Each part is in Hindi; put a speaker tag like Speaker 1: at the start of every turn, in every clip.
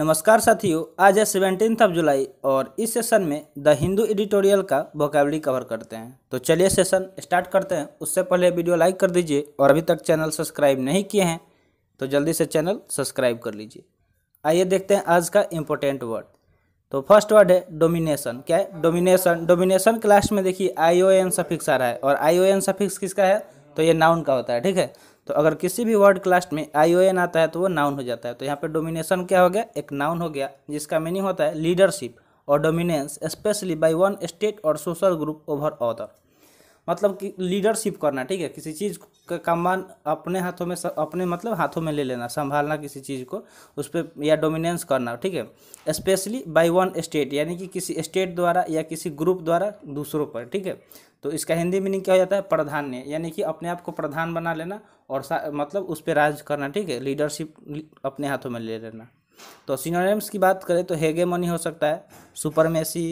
Speaker 1: नमस्कार साथियों आज है सेवेंटीन्थ ऑफ जुलाई और इस सेशन में द हिंदू एडिटोरियल का वोकेबली कवर करते हैं तो चलिए सेशन स्टार्ट करते हैं उससे पहले वीडियो लाइक कर दीजिए और अभी तक चैनल सब्सक्राइब नहीं किए हैं तो जल्दी से चैनल सब्सक्राइब कर लीजिए आइए देखते हैं आज का इम्पोर्टेंट वर्ड तो फर्स्ट वर्ड है डोमिनेशन क्या है डोमिनेशन डोमिनेशन क्लास में देखिए आई ओ एन सफिक्स आ रहा है और आई ओ एन सफिक्स किसका है तो ये नाउन का होता है ठीक है तो अगर किसी भी वर्ड क्लास्ट में आई ओ एन आता है तो वो नाउन हो जाता है तो यहाँ पे डोमिनेशन क्या हो गया एक नाउन हो गया जिसका मीनिंग होता है लीडरशिप और dominance specially by one state और सोशल ग्रुप ओवर अदर मतलब कि लीडरशिप करना ठीक है किसी चीज़ का कमान अपने हाथों में अपने मतलब हाथों में ले लेना संभालना किसी चीज़ को उस पर या डोमिनेंस करना ठीक है स्पेशली बाय वन स्टेट यानी कि किसी स्टेट द्वारा या किसी ग्रुप द्वारा दूसरों पर ठीक है तो इसका हिंदी मीनिंग क्या हो जाता है प्रधान्य यानी कि अपने आप को प्रधान बना लेना और मतलब उस पर राज करना ठीक है लीडरशिप अपने हाथों में ले लेना तो सिनोनिम्स की बात करें तो हेगे हो सकता है सुपरमेसी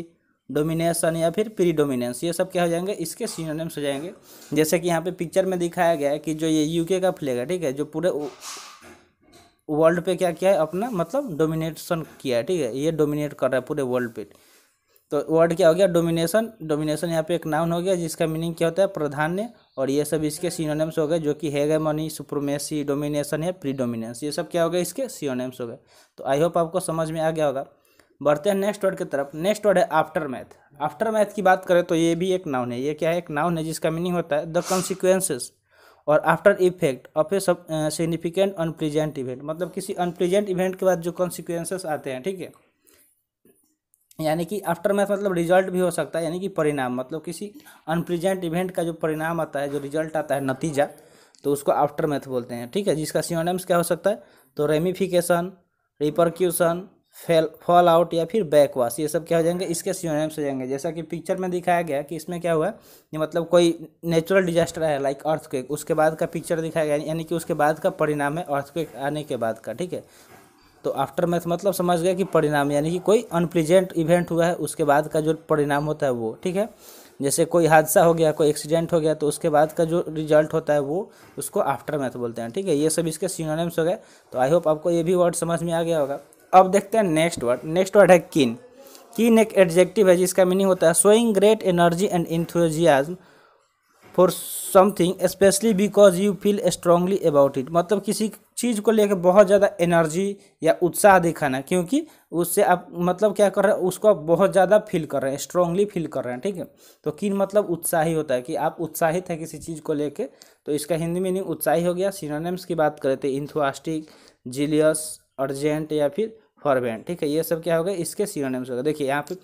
Speaker 1: डोमिनेशन या फिर प्री डोमिनेंस ये सब क्या हो जाएंगे इसके सीनोनिम्स हो जाएंगे जैसे कि यहाँ पे पिक्चर में दिखाया गया है कि जो ये यूके का फ्लैग है ठीक है जो पूरे वर्ल्ड पे क्या किया है अपना मतलब डोमिनेशन किया है ठीक है ये डोमिनेट कर रहा है पूरे वर्ल्ड पे तो वर्ड क्या हो गया डोमिनेशन डोमिनेशन यहाँ पे एक नाउन हो गया जिसका मीनिंग क्या होता है प्रधान्य और ये सब इसके सीनोनेम्स हो गए जो कि मनी सुप्रोमेसी डोमिनेशन या प्री डोमिनेंस ये सब क्या हो गया इसके सीनोनेम्स हो गए तो आई होप आपको समझ में आ गया होगा बढ़ते हैं नेक्स्ट वर्ड की तरफ नेक्स्ट वर्ड है आफ्टर मैथ आफ्टर मैथ की बात करें तो ये भी एक नाउन है ये क्या है एक नाउन है जिसका मीनिंग होता है द कॉन्सिक्वेंसेस और आफ्टर इफेक्ट ऑफ ए सब सिग्निफिकेंट अनप्रेजेंट इवेंट मतलब किसी अनप्रेजेंट इवेंट के बाद जो कॉन्सिक्वेंसेस आते हैं ठीक है यानी कि आफ्टर मैथ मतलब रिजल्ट भी हो सकता है यानी कि परिणाम मतलब किसी अनप्रीजेंट इवेंट का जो परिणाम आता है जो रिजल्ट आता है नतीजा तो उसको आफ्टर मैथ बोलते हैं ठीक है जिसका सियोनेम्स क्या हो सकता है तो ramification repercussion fail fallout या फिर बैक ये सब क्या हो जाएंगे इसके सीनोनिम्स हो जाएंगे जैसा कि पिक्चर में दिखाया गया कि इसमें क्या हुआ ये मतलब कोई नेचुरल डिजास्टर है लाइक अर्थक्वेक उसके बाद का पिक्चर दिखाया गया यानी कि उसके बाद का परिणाम है क्विक आने के बाद का ठीक है तो आफ्टर मैथ मतलब समझ गया कि परिणाम यानी कि कोई अनप्रेजेंट इवेंट हुआ है उसके बाद का जो परिणाम होता है वो ठीक है जैसे कोई हादसा हो गया कोई एक्सीडेंट हो गया तो उसके बाद का जो रिजल्ट होता है वो उसको आफ्टर मैथ बोलते हैं ठीक है ये सब इसके सीनोनिम्स हो गए तो आई होप आपको ये भी वर्ड समझ में आ गया होगा अब देखते हैं नेक्स्ट वर्ड नेक्स्ट वर्ड है किन किन एक एडजेक्टिव है जिसका मीनिंग होता है showing great energy and enthusiasm for something specially because you feel strongly about it मतलब किसी चीज़ को लेकर बहुत ज़्यादा एनर्जी या उत्साह दिखाना क्योंकि उससे आप मतलब क्या कर रहे हैं उसको आप बहुत ज़्यादा फील कर रहे हैं स्ट्रांगली फील कर रहे हैं ठीक है तो किन मतलब उत्साही होता है कि आप उत्साहित हैं किसी चीज़ को लेके तो इसका हिंदी मीनिंग उत्साही हो गया सीनोनेम्स की बात करें तो इंथुआस्टिक जीलियस अर्जेंट या फिर फॉरबैन ठीक है ये सब क्या होगा इसके सीरोनेम्स होगा देखिए यहाँ पे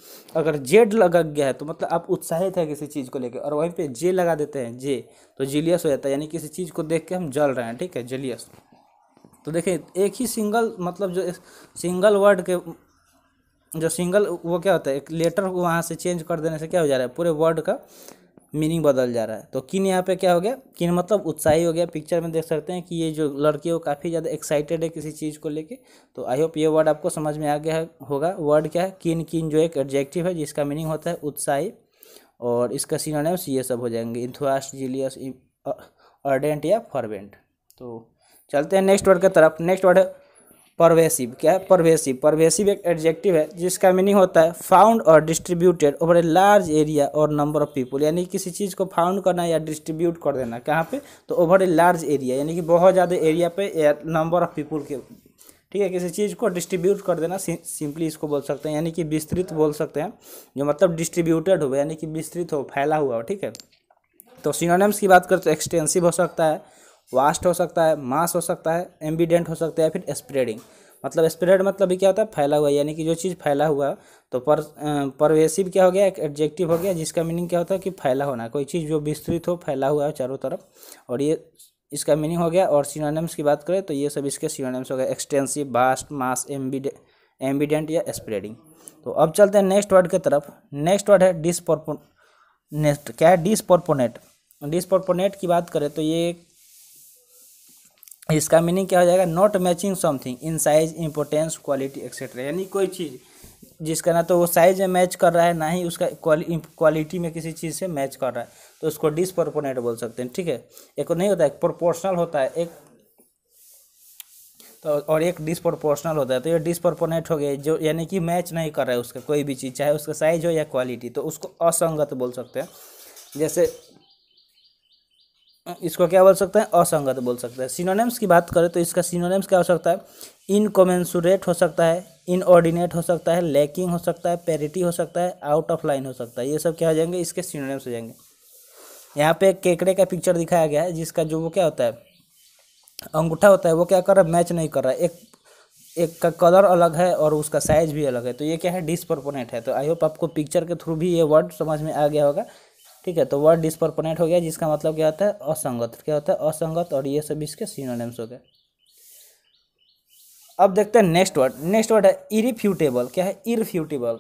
Speaker 1: अगर जेड लगा गया है तो मतलब आप उत्साहित है किसी चीज़ को लेकर और वहीं पे जे लगा देते हैं जे तो जीलियस हो जाता है यानी किसी चीज़ को देख के हम जल रहे हैं ठीक है जिलियस तो देखिए एक ही सिंगल मतलब जो सिंगल वर्ड के जो सिंगल वो क्या होता है एक लेटर को वहाँ से चेंज कर देने से क्या हो जा रहा है पूरे वर्ड का मीनिंग बदल जा रहा है तो किन यहाँ पे क्या हो गया किन मतलब उत्साही हो गया पिक्चर में देख सकते हैं कि ये जो लड़की है वो काफ़ी ज़्यादा एक्साइटेड है किसी चीज़ को लेके तो आई होप ये वर्ड आपको समझ में आ गया होगा वर्ड क्या है किन किन जो एक एडजेक्टिव है जिसका मीनिंग होता है उत्साही और इसका सीनोनिम्स ये सब हो जाएंगे इंथुआस्ट जीलियस अर्डेंट या फॉरवेंट तो चलते हैं नेक्स्ट वर्ड की तरफ नेक्स्ट वर्ड है परवेसिव क्या है परवेसिव परवेसिव एक एडजेक्टिव है जिसका मीनिंग होता है फाउंड और distributed over a large area और नंबर ऑफ पीपल यानी किसी चीज़ को फाउंड करना या डिस्ट्रीब्यूट कर देना कहाँ पे तो ओवर ए लार्ज एरिया यानी कि बहुत ज़्यादा एरिया पे या नंबर ऑफ पीपल के ठीक है किसी चीज़ को डिस्ट्रीब्यूट कर देना सिंपली इसको बोल सकते हैं यानी कि विस्तृत बोल सकते हैं जो मतलब डिस्ट्रीब्यूटेड हो यानी कि विस्तृत हो फैला हुआ हो ठीक है तो सिनोनिम्स की बात करें तो एक्सटेंसिव हो सकता है वास्ट हो सकता है मास हो सकता है एम्बिडेंट हो सकता है फिर स्प्रेडिंग मतलब स्प्रेड मतलब भी क्या होता है फैला हुआ यानी कि जो चीज़ फैला हुआ तो पर परवेसिव क्या हो गया एक एडजेक्टिव हो गया जिसका मीनिंग क्या होता है कि फैला होना कोई चीज़ जो विस्तृत हो फैला हुआ हो चारों तरफ और ये इसका मीनिंग हो गया और सिनोनिम्स की बात करें तो ये सब इसके सिनोनिम्स हो गए एक्सटेंसिव वास्ट मास एम्बिडे एम्बिडेंट या स्प्रेडिंग तो अब चलते हैं नेक्स्ट वर्ड की तरफ नेक्स्ट वर्ड है डिस्पोर्पोनेट क्या है डिसपोर्पोनेट डिसपोर्पोनेट की बात करें तो ये इसका मीनिंग क्या हो जाएगा not matching something in size importance quality etcetera यानी कोई चीज़ जिसका ना तो वो साइज में मैच कर रहा है ना ही उसका क्वालिटी में किसी चीज़ से मैच कर रहा है तो उसको डिसप्रपोनेट बोल सकते हैं ठीक है एक नहीं होता है प्रोपोर्शनल होता है एक तो और एक डिसप्रोपोर्शनल होता है तो ये डिसप्रोपोनेट हो गया जो यानी कि मैच नहीं कर रहा है उसका कोई भी चीज़ चाहे उसका साइज हो या क्वालिटी तो उसको असंगत बोल सकते हैं जैसे इसको क्या बोल सकते हैं असंगत बोल सकते हैं सिनोनेम्स की बात करें तो इसका सिनोनेम्स क्या हो सकता है इनकोमेंसुरेट हो सकता है इनऑर्डिनेट हो सकता है लैकिंग हो सकता है पेरिटी हो सकता है आउट ऑफ लाइन हो सकता है ये सब क्या हो जाएंगे इसके सिनोनेम्स हो जाएंगे यहाँ पे केकड़े का पिक्चर दिखाया गया है जिसका जो वो क्या होता है अंगूठा होता है वो क्या कर रहा है मैच नहीं कर रहा है एक एक का कलर अलग है और उसका साइज भी अलग है तो ये क्या है डिसप्रोपोनेट है तो आई होप आपको पिक्चर के थ्रू भी ये वर्ड समझ में आ गया होगा ठीक है तो वर्ड डिस्प्रपोनेट हो गया जिसका मतलब क्या होता है असंगत क्या होता है असंगत और ये सब इसके सीनोनिम्स हो गए अब देखते हैं नेक्स्ट वर्ड नेक्स्ट वर्ड है इरिफ्यूटेबल क्या है irrefutable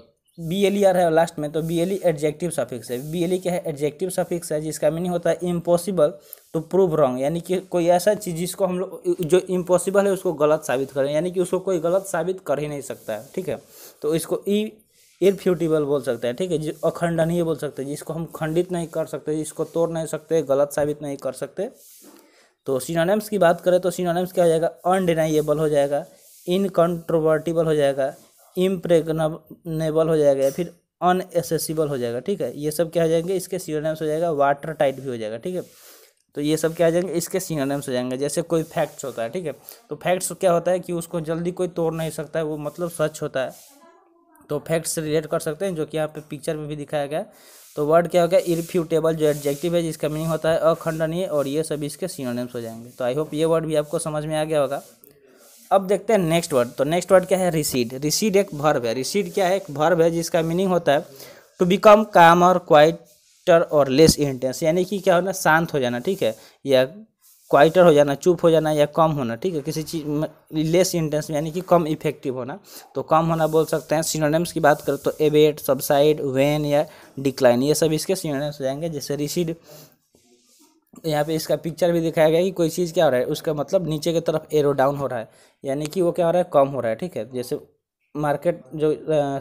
Speaker 1: B L E R है लास्ट में तो B L E adjective suffix है बी एल ई क्या है एडजेक्टिव सफिक्स है जिसका मीनिंग होता है इम्पॉसिबल टू प्रूव रॉन्ग यानी कि कोई ऐसा चीज़ जिसको हम लोग जो इम्पॉसिबल है उसको गलत साबित करें यानी कि उसको कोई गलत साबित कर ही नहीं सकता है ठीक है तो इसको ई इरफ्यूटिबल बोल सकते हैं ठीक है जो अखंडनीय बोल सकते हैं जिसको हम खंडित नहीं कर सकते जिसको तोड़ नहीं सकते गलत साबित नहीं कर सकते तो सिनोनिम्स की बात करें तो सिनोनिम्स क्या हो जाएगा अनडिनाइएबल हो जाएगा इनकंट्रोवर्टिबल हो जाएगा इम्प्रेगनेबल हो जाएगा या फिर अनएसेसिबल हो जाएगा ठीक है ये सब क्या हो जाएंगे इसके सिनोनिम्स हो जाएगा वाटर टाइट भी हो जाएगा ठीक है तो ये सब क्या आ जाएंगे इसके सिनोनिम्स हो जाएंगे जैसे कोई फैक्ट्स होता है ठीक है तो फैक्ट्स क्या होता है कि उसको जल्दी कोई तोड़ नहीं सकता है वो मतलब सच होता है तो फैक्ट से रिलेट कर सकते हैं जो कि यहाँ पे पिक्चर में भी दिखाया गया तो वर्ड क्या हो गया इरफ्यूटेबल जो एडजेक्टिव है जिसका मीनिंग होता है अखंडनीय और ये सब इसके सीनोनिम्स हो जाएंगे तो आई होप ये वर्ड भी आपको समझ में आ गया होगा अब देखते हैं नेक्स्ट वर्ड तो नेक्स्ट वर्ड क्या है रिसीड रिसीड एक भर्व है रिसीड क्या है एक भर्व है जिसका मीनिंग होता है टू बिकम काम और क्वाइटर और लेस इंटेंस यानी कि क्या होना शांत हो जाना ठीक है या क्वाइटर हो जाना चुप हो जाना या कम होना ठीक है किसी चीज़ में लेस इंटेंस यानी कि कम इफेक्टिव होना तो कम होना बोल सकते हैं सिनोनिम्स की बात करें तो एबेट सबसाइड वेन या डिक्लाइन ये सब इसके सिनोनिम्स हो जाएंगे जैसे रिसीड यहाँ पे इसका पिक्चर भी दिखाया गया कि कोई चीज़ क्या हो रहा है उसका मतलब नीचे की तरफ एरो डाउन हो रहा है यानी कि वो क्या हो रहा है कम हो रहा है ठीक है जैसे मार्केट जो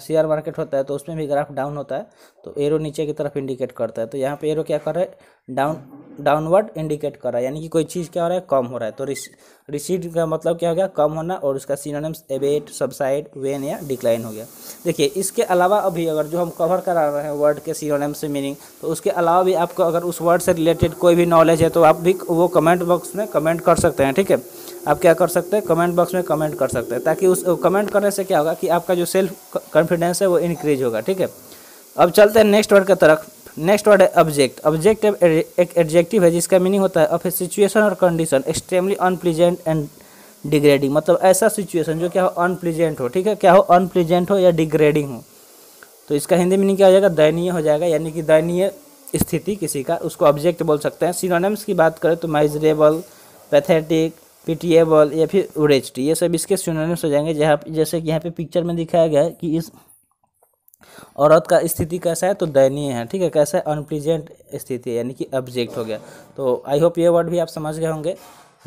Speaker 1: शेयर मार्केट होता है तो उसमें भी ग्राफ डाउन होता है तो एरो नीचे की तरफ इंडिकेट करता है तो यहाँ पे एरो क्या कर रहा है डाउन डाउनवर्ड इंडिकेट कर रहा है यानी कि कोई चीज़ क्या हो रहा है कम हो रहा है तो रिसीड का मतलब क्या हो गया कम होना और उसका सीनोनिम्स एबेट सबसाइड वेन या डिक्लाइन हो गया देखिए इसके अलावा अभी अगर जो हम कवर करा रहे हैं वर्ड के सीनोनिम्स से मीनिंग तो उसके अलावा भी आपको अगर उस वर्ड से रिलेटेड कोई भी नॉलेज है तो आप भी वो कमेंट बॉक्स में कमेंट कर सकते हैं ठीक है आप क्या कर सकते हैं कमेंट बॉक्स में कमेंट कर सकते हैं ताकि उस कमेंट करने से क्या होगा कि आपका जो सेल्फ कॉन्फिडेंस है वो इंक्रीज होगा ठीक है अब चलते हैं नेक्स्ट वर्ड की तरफ नेक्स्ट वर्ड है ऑब्जेक्ट ऑब्जेक्ट एक एडजेक्टिव है जिसका मीनिंग होता है ऑफ ए सिचुएशन और condition extremely unpleasant and degrading मतलब ऐसा सिचुएशन जो क्या हो अनप्लीजेंट हो ठीक है क्या हो अनप्लीजेंट हो या डिग्रेडिंग हो तो इसका हिंदी मीनिंग क्या हो जाएगा दयनीय हो जाएगा यानी कि दयनीय स्थिति किसी का उसको ऑब्जेक्ट बोल सकते हैं सिनोनिम्स की बात करें तो माइजरेबल पैथेटिक पिटिएबल या फिर उरेज्ड ये सब इसके सिनोनिम्स हो जाएंगे जहाँ जैसे कि यहाँ पे पिक्चर में दिखाया गया है कि इस औरत का स्थिति कैसा है तो दयनीय है ठीक है कैसा है अनप्लीजेंट स्थिति यानी कि ऑब्जेक्ट हो गया तो आई होप ये वर्ड भी आप समझ गए होंगे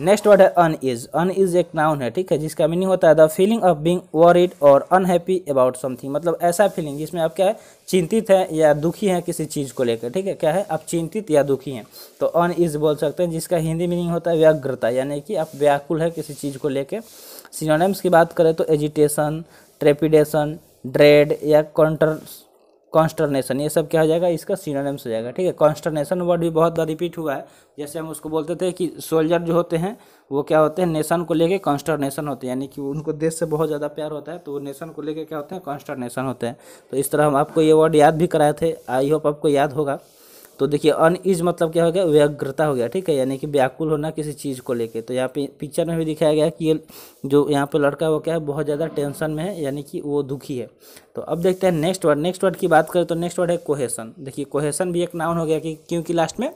Speaker 1: नेक्स्ट वर्ड है अन इज अन इज एक नाउन है ठीक है जिसका मीनिंग होता है the feeling of being worried और अनहैप्पी अबाउट समथिंग मतलब ऐसा फीलिंग जिसमें आप क्या है चिंतित हैं या दुखी हैं किसी चीज़ को लेकर ठीक है क्या है आप चिंतित या दुखी हैं तो अन इज बोल सकते हैं जिसका हिंदी मीनिंग होता है व्याग्रता यानी कि आप व्याकुल है किसी चीज़ को लेकर सिनोनिम्स की बात करें तो एजिटेशन ट्रेपिडेशन ड्रेड या कॉन्टर कॉन्स्टर्नेशन ये सब क्या हो जाएगा इसका सीनोनिम्स हो जाएगा ठीक है कॉन्स्टर्नेशन वर्ड भी बहुत बार रिपीट हुआ है जैसे हम उसको बोलते थे कि सोल्जर जो होते हैं वो क्या होते हैं नेशन को लेके कॉन्स्टर्नेशन होते हैं यानी कि उनको देश से बहुत ज़्यादा प्यार होता है तो वो नेशन को लेके क्या होते हैं कॉन्स्टर्नेशन होते हैं तो इस तरह हम आपको ये वर्ड याद भी कराए थे आई होप आपको याद होगा तो देखिए अन इज मतलब क्या हो गया व्यग्रता हो गया ठीक है यानी कि व्याकुल होना किसी चीज़ को लेके तो यहाँ पे पिक्चर में भी दिखाया गया कि ये जो यहाँ पे लड़का वो क्या है बहुत ज़्यादा टेंशन में है यानी कि वो दुखी है तो अब देखते हैं नेक्स्ट वर्ड नेक्स्ट वर्ड की बात करें तो नेक्स्ट वर्ड है कोहेसन देखिए कोहेसन भी एक नाउन हो गया कि क्योंकि लास्ट में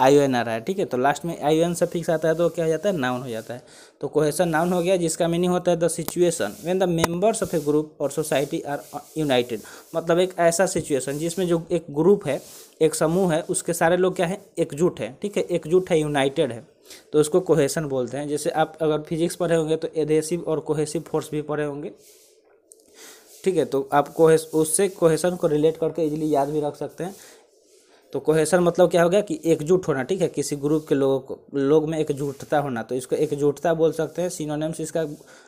Speaker 1: आई एन आ रहा है ठीक है तो लास्ट में आई एन फिक्स आता है तो क्या हो जाता है नाउन हो जाता है तो कोहेसन नाउन हो गया जिसका मीनिंग होता है the situation when the members of a group और सोसाइटी आर यूनाइटेड मतलब एक ऐसा सिचुएशन जिसमें जो एक ग्रुप है एक समूह है उसके सारे लोग क्या है एकजुट है ठीक है एकजुट है यूनाइटेड है तो उसको कोहेसन बोलते हैं जैसे आप अगर फिजिक्स पढ़े होंगे तो एधेसिव और कोहेसिव फोर्स भी पढ़े होंगे ठीक है तो आप कोहे उससे कोहेसन को रिलेट करके इजीली याद भी रख सकते हैं तो कोहेशन मतलब क्या हो गया कि एकजुट होना ठीक है किसी ग्रुप के लोगों को लोग में एकजुटता होना तो इसको एकजुटता बोल सकते हैं सिनोनिम्स इसका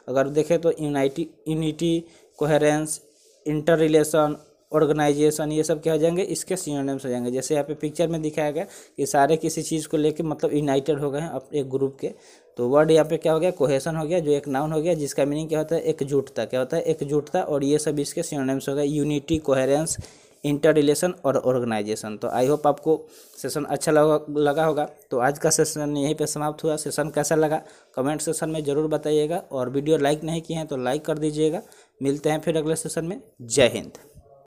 Speaker 1: अगर देखें तो unity unity coherence interrelation organisation ये सब क्या हो जाएंगे इसके सिनोनिम्स हो जाएंगे जैसे यहाँ पे पिक्चर में दिखाया गया कि सारे किसी चीज़ को लेकर मतलब यूनाइटेड हो गए हैं एक ग्रुप के तो वर्ड यहाँ पे क्या हो गया कोहेशन हो गया जो एक नाउन हो गया जिसका मीनिंग क्या होता है एकजुटता क्या होता है एकजुटता और ये सब इसके सिनोनिम्स हो गए यूनिटी कोहेरेंस इंटर रिलेशन और ऑर्गेनाइजेशन तो आई होप आपको सेशन अच्छा लगा होगा तो आज का सेशन यहीं पे समाप्त हुआ सेशन कैसा लगा कमेंट सेशन में ज़रूर बताइएगा और वीडियो लाइक नहीं किए हैं तो लाइक कर दीजिएगा मिलते हैं फिर अगले सेशन में जय हिंद